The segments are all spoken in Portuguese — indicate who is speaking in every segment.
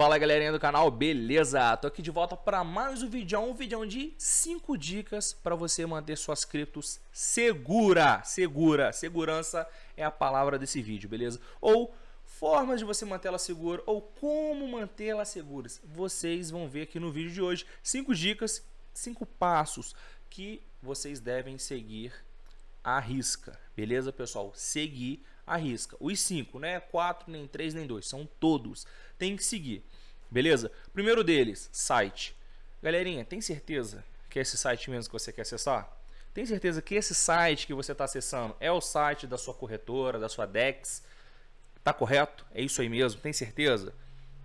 Speaker 1: Fala galerinha do canal, beleza? Tô aqui de volta para mais um vídeo, um vídeo de 5 dicas para você manter suas criptos segura, segura, segurança é a palavra desse vídeo, beleza? Ou formas de você mantê-la segura ou como mantê-la segura. Vocês vão ver aqui no vídeo de hoje 5 dicas, 5 passos que vocês devem seguir à risca. Beleza, pessoal? Seguir à risca. Os cinco, né? Quatro, nem três, nem dois. São todos. Tem que seguir. Beleza? Primeiro deles, site. Galerinha, tem certeza que é esse site mesmo que você quer acessar? Tem certeza que esse site que você está acessando é o site da sua corretora, da sua DEX? Tá correto? É isso aí mesmo? Tem certeza?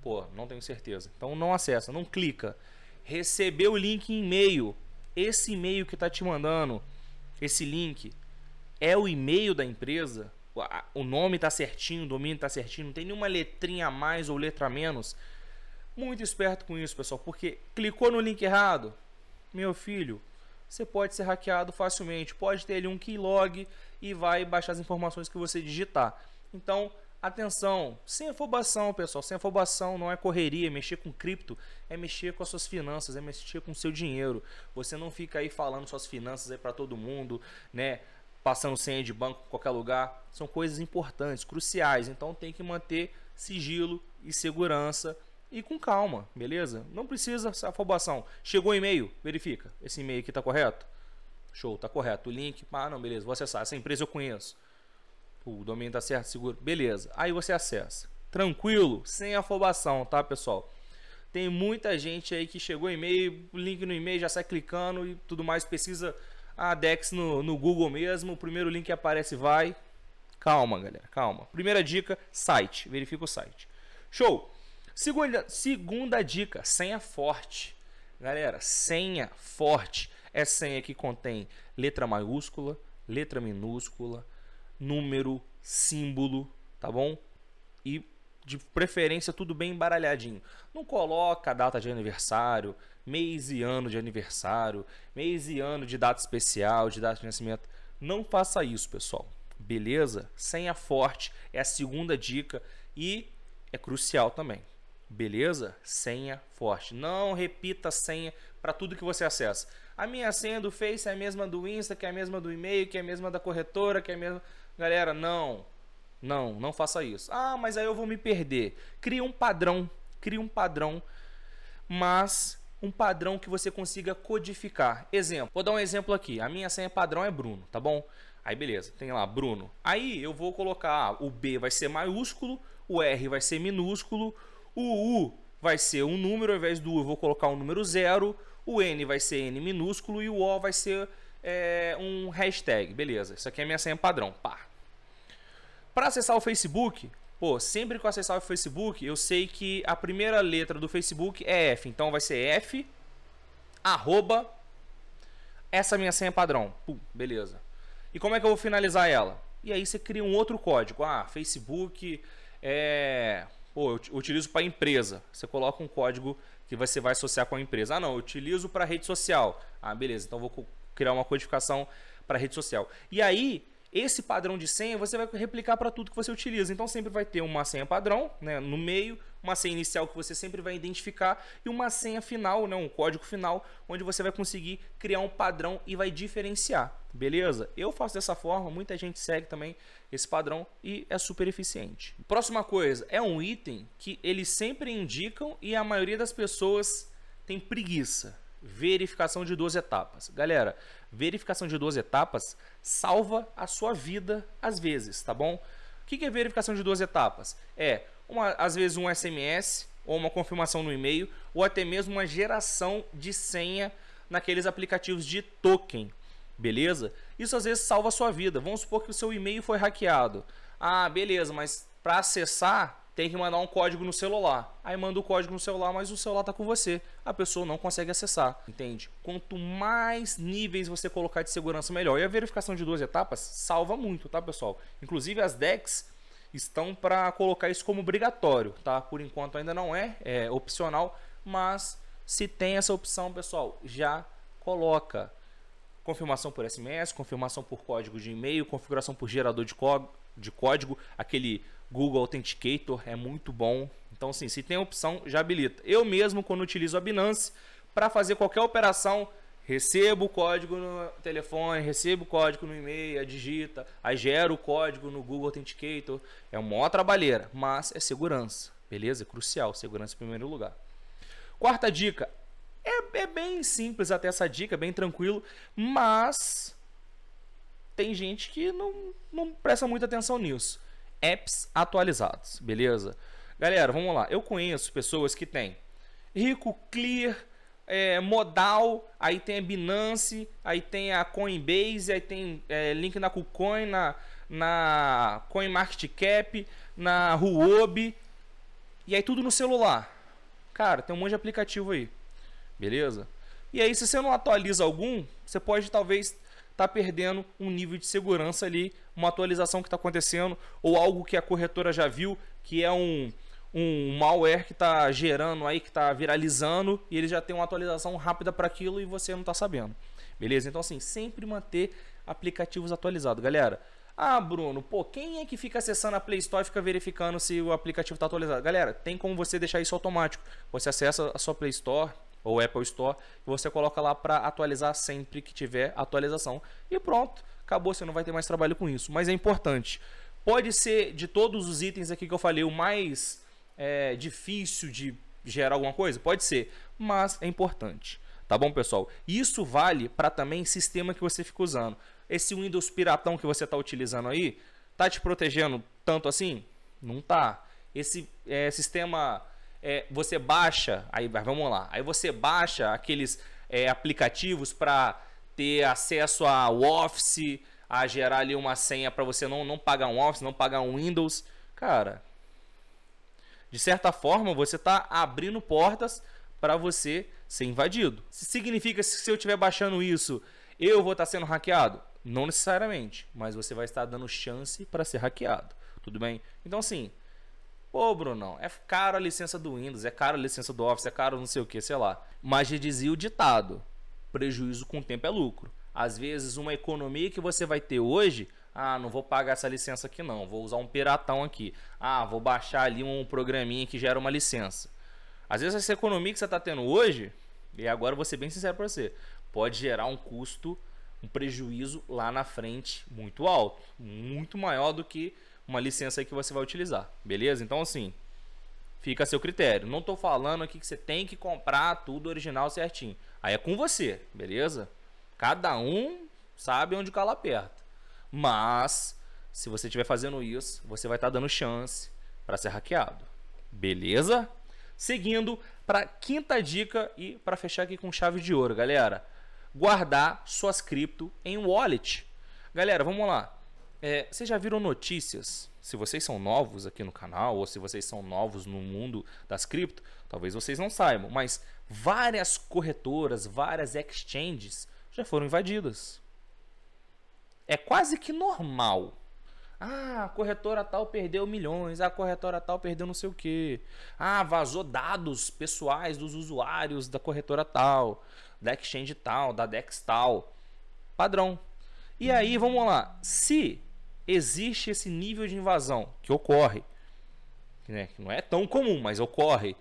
Speaker 1: Pô, não tenho certeza. Então não acessa, não clica. Recebeu o link em e-mail. Esse e-mail que está te mandando, esse link, é o e-mail da empresa, o nome está certinho, o domínio está certinho, não tem nenhuma letrinha a mais ou letra a menos. Muito esperto com isso, pessoal, porque clicou no link errado, meu filho, você pode ser hackeado facilmente. Pode ter ali um keylog e vai baixar as informações que você digitar. Então, atenção, sem afobação, pessoal. Sem afobação não é correria, mexer com cripto é mexer com as suas finanças, é mexer com o seu dinheiro. Você não fica aí falando suas finanças aí para todo mundo, né? passando senha de banco em qualquer lugar. São coisas importantes, cruciais. Então tem que manter sigilo e segurança e com calma, beleza? Não precisa afobação. Chegou o e-mail, verifica. Esse e-mail aqui está correto? Show, tá correto. O link, ah, não, beleza, vou acessar. Essa empresa eu conheço. O domínio está certo, seguro. Beleza. Aí você acessa. Tranquilo, sem afobação, tá, pessoal? Tem muita gente aí que chegou e-mail, link no e-mail, já sai clicando e tudo mais, precisa a Dex no, no Google mesmo. O primeiro link que aparece vai. Calma, galera, calma. Primeira dica, site. Verifica o site. Show! Segunda, segunda dica, senha forte. Galera, senha forte é senha que contém letra maiúscula, letra minúscula, número, símbolo, tá bom? E de preferência tudo bem embaralhadinho. Não coloca a data de aniversário, mês e ano de aniversário, mês e ano de data especial, de data de nascimento. Não faça isso, pessoal. Beleza? Senha forte é a segunda dica e é crucial também. Beleza? Senha forte. Não repita senha para tudo que você acessa. A minha senha do Face é a mesma do Insta, que é a mesma do e-mail, que é a mesma da corretora, que é a mesma. Galera, não. Não, não faça isso. Ah, mas aí eu vou me perder. Cria um padrão. Cria um padrão. Mas um padrão que você consiga codificar. Exemplo, vou dar um exemplo aqui. A minha senha padrão é Bruno, tá bom? Aí beleza, tem lá Bruno. Aí eu vou colocar ah, o B vai ser maiúsculo, o R vai ser minúsculo, o U vai ser um número, ao invés do U eu vou colocar um número zero, o N vai ser N minúsculo e o O vai ser é, um hashtag. Beleza, isso aqui é a minha senha padrão. Pá. Para acessar o Facebook, Pô, sempre que eu acessar o Facebook, eu sei que a primeira letra do Facebook é F. Então vai ser F, arroba, essa minha senha padrão. Pum, beleza. E como é que eu vou finalizar ela? E aí você cria um outro código. Ah, Facebook é... Pô, eu utilizo para empresa. Você coloca um código que você vai associar com a empresa. Ah, não, eu utilizo para rede social. Ah, beleza. Então vou criar uma codificação para rede social. E aí esse padrão de senha você vai replicar para tudo que você utiliza. Então sempre vai ter uma senha padrão né, no meio, uma senha inicial que você sempre vai identificar e uma senha final, né, um código final, onde você vai conseguir criar um padrão e vai diferenciar. Beleza? Eu faço dessa forma, muita gente segue também esse padrão e é super eficiente. Próxima coisa, é um item que eles sempre indicam e a maioria das pessoas tem preguiça verificação de duas etapas. Galera, Verificação de duas etapas salva a sua vida às vezes, tá bom? O que é verificação de duas etapas? É, uma, às vezes, um SMS ou uma confirmação no e-mail ou até mesmo uma geração de senha naqueles aplicativos de token, beleza? Isso às vezes salva a sua vida. Vamos supor que o seu e-mail foi hackeado. Ah, beleza, mas para acessar tem que mandar um código no celular. Aí manda o código no celular, mas o celular está com você. A pessoa não consegue acessar, entende? Quanto mais níveis você colocar de segurança, melhor. E a verificação de duas etapas salva muito, tá, pessoal? Inclusive as DEX estão para colocar isso como obrigatório, tá? Por enquanto ainda não é, é opcional, mas se tem essa opção, pessoal, já coloca. Confirmação por SMS, confirmação por código de e-mail, configuração por gerador de, de código, aquele Google Authenticator é muito bom. Então, assim, se tem opção, já habilita. Eu mesmo, quando utilizo a Binance, para fazer qualquer operação, recebo o código no telefone, recebo o código no e-mail, digita, aí gera o código no Google Authenticator. É uma maior trabalheira, mas é segurança, beleza? É crucial, segurança em primeiro lugar. Quarta dica, é, é bem simples até essa dica, bem tranquilo, mas tem gente que não, não presta muita atenção nisso apps atualizados, beleza? Galera, vamos lá. Eu conheço pessoas que têm Rico, Clear, é, Modal, aí tem a Binance, aí tem a Coinbase, aí tem é, link na KuCoin, na, na CoinMarketCap, na Huobi, e aí tudo no celular. Cara, tem um monte de aplicativo aí, beleza? E aí, se você não atualiza algum, você pode talvez está perdendo um nível de segurança ali, uma atualização que está acontecendo, ou algo que a corretora já viu, que é um, um malware que está gerando aí, que está viralizando, e ele já tem uma atualização rápida para aquilo e você não está sabendo. Beleza? Então, assim, sempre manter aplicativos atualizados, galera. Ah, Bruno, pô, quem é que fica acessando a Play Store e fica verificando se o aplicativo está atualizado? Galera, tem como você deixar isso automático. Você acessa a sua Play Store, ou Apple Store, você coloca lá para atualizar sempre que tiver atualização. E pronto, acabou, você não vai ter mais trabalho com isso. Mas é importante. Pode ser de todos os itens aqui que eu falei, o mais é, difícil de gerar alguma coisa? Pode ser, mas é importante. Tá bom, pessoal? Isso vale para também sistema que você fica usando. Esse Windows piratão que você está utilizando aí, tá te protegendo tanto assim? Não tá. Esse é, sistema é, você baixa, aí vamos lá, aí você baixa aqueles é, aplicativos para ter acesso ao Office, a gerar ali uma senha para você não, não pagar um Office, não pagar um Windows. Cara, de certa forma você está abrindo portas para você ser invadido. Significa que se eu estiver baixando isso, eu vou estar tá sendo hackeado? Não necessariamente, mas você vai estar dando chance para ser hackeado. Tudo bem? Então, assim, Pô, não é caro a licença do Windows, é caro a licença do Office, é caro não sei o que, sei lá. Mas já dizia o ditado: prejuízo com o tempo é lucro. Às vezes, uma economia que você vai ter hoje, ah, não vou pagar essa licença aqui não, vou usar um piratão aqui. Ah, vou baixar ali um programinha que gera uma licença. Às vezes, essa economia que você está tendo hoje, e agora você vou ser bem sincero para você, pode gerar um custo, um prejuízo lá na frente muito alto, muito maior do que uma licença aí que você vai utilizar, beleza? Então assim, fica a seu critério. Não estou falando aqui que você tem que comprar tudo original certinho. Aí é com você, beleza? Cada um sabe onde o calo aperta. Mas se você estiver fazendo isso, você vai estar tá dando chance para ser hackeado. Beleza? Seguindo para quinta dica e para fechar aqui com chave de ouro, galera. Guardar suas cripto em wallet. Galera, vamos lá. É, vocês já viram notícias? Se vocês são novos aqui no canal ou se vocês são novos no mundo das cripto, talvez vocês não saibam, mas várias corretoras, várias exchanges já foram invadidas. É quase que normal. Ah, a corretora tal perdeu milhões, a corretora tal perdeu não sei o que. Ah, vazou dados pessoais dos usuários da corretora tal, da exchange tal, da Dex tal. Padrão. E aí, vamos lá. Se existe esse nível de invasão que ocorre, né? que não é tão comum, mas ocorre.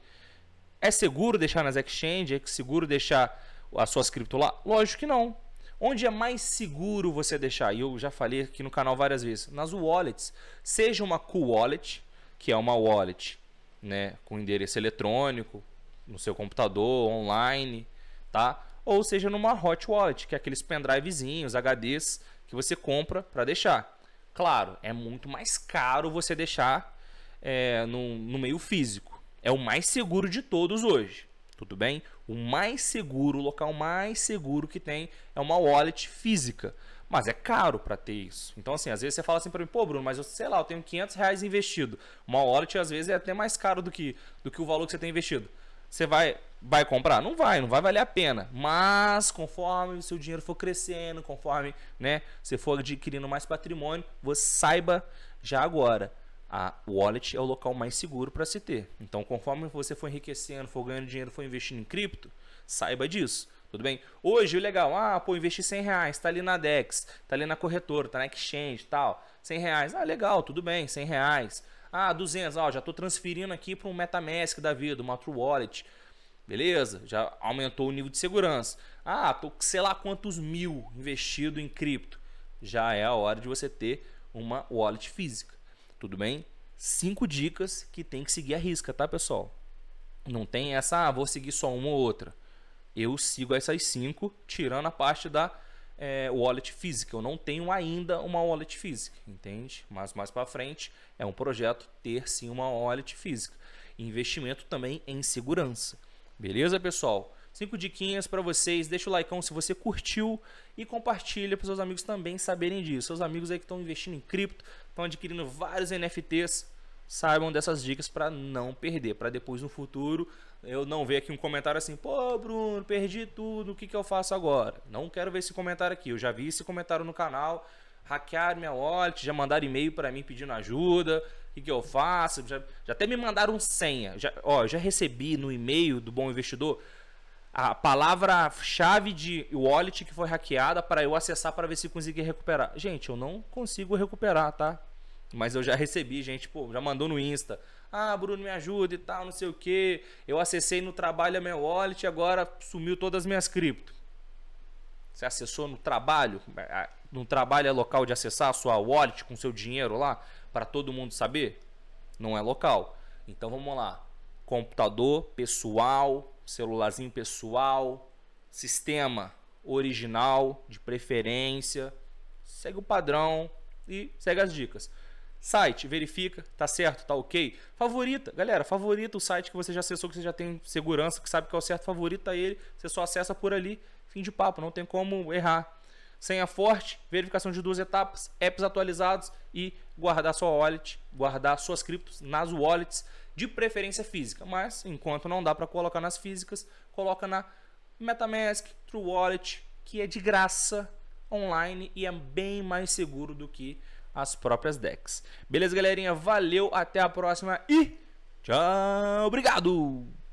Speaker 1: É seguro deixar nas exchanges? É seguro deixar as suas cripto lá? Lógico que não. Onde é mais seguro você deixar? E eu já falei aqui no canal várias vezes. Nas wallets. Seja uma cool wallet que é uma wallet né, com endereço eletrônico, no seu computador, online, tá? Ou seja numa hot wallet, que é aqueles pendrivezinhos, HDs que você compra para deixar. Claro, é muito mais caro você deixar é, no, no meio físico. É o mais seguro de todos hoje. Tudo bem? O mais seguro, o local mais seguro que tem é uma wallet física. Mas é caro para ter isso. Então, assim, às vezes você fala assim para mim, pô, Bruno, mas eu sei lá, eu tenho 500 reais investido. Uma wallet às vezes é até mais caro do que, do que o valor que você tem investido. Você vai vai comprar? Não vai, não vai valer a pena. Mas conforme o seu dinheiro for crescendo, conforme, né, você for adquirindo mais patrimônio, você saiba já agora, a wallet é o local mais seguro para se ter. Então, conforme você for enriquecendo, for ganhando dinheiro, for investindo em cripto, saiba disso. Tudo bem? Hoje, o legal, ah, pô, investi 100 reais, tá ali na DEX, tá ali na corretora, tá na exchange tal, 100 reais, ah, legal, tudo bem, 100 reais. Ah, 200, ó, já estou transferindo aqui para um MetaMask da vida, uma True Wallet. Beleza, já aumentou o nível de segurança. Ah, tô sei lá quantos mil investido em cripto. Já é a hora de você ter uma wallet física. Tudo bem? Cinco dicas que tem que seguir a risca, tá, pessoal? Não tem essa, ah, vou seguir só uma ou outra. Eu sigo essas cinco, tirando a parte da é, wallet física. Eu não tenho ainda uma wallet física, entende? Mas mais para frente é um projeto ter sim uma wallet física. Investimento também em segurança. Beleza, pessoal? Cinco diquinhas para vocês. Deixa o like se você curtiu e compartilha para seus amigos também saberem disso. Seus amigos aí que estão investindo em cripto, estão adquirindo vários NFTs, saibam dessas dicas para não perder, para depois no futuro eu não ver aqui um comentário assim, pô, Bruno, perdi tudo, o que, que eu faço agora? Não quero ver esse comentário aqui, eu já vi esse comentário no canal, hackearam minha wallet, já mandaram e-mail para mim pedindo ajuda, o que, que eu faço? Já, já, até me mandaram senha, já, ó, já recebi no e-mail do Bom Investidor a palavra-chave de wallet que foi hackeada para eu acessar para ver se conseguia recuperar. Gente, eu não consigo recuperar, tá? Mas eu já recebi gente, pô, já mandou no Insta. Ah, Bruno, me ajuda e tal, não sei o quê. Eu acessei no trabalho a minha wallet e agora sumiu todas as minhas cripto. Você acessou no trabalho? É, é, no trabalho é local de acessar a sua wallet com seu dinheiro lá? para todo mundo saber? Não é local. Então vamos lá. Computador pessoal, celularzinho pessoal, sistema original, de preferência. Segue o padrão e segue as dicas. Site, verifica, tá certo, tá ok. Favorita, galera, favorita o site que você já acessou, que você já tem segurança, que sabe que é o certo, favorita ele, você só acessa por ali, fim de papo, não tem como errar. Senha forte, verificação de duas etapas, apps atualizados e guardar sua wallet, guardar suas criptos nas wallets, de preferência física. Mas, enquanto não dá para colocar nas físicas, coloca na MetaMask, True Wallet, que é de graça online e é bem mais seguro do que as próprias decks. Beleza, galerinha? Valeu, até a próxima e tchau! Obrigado!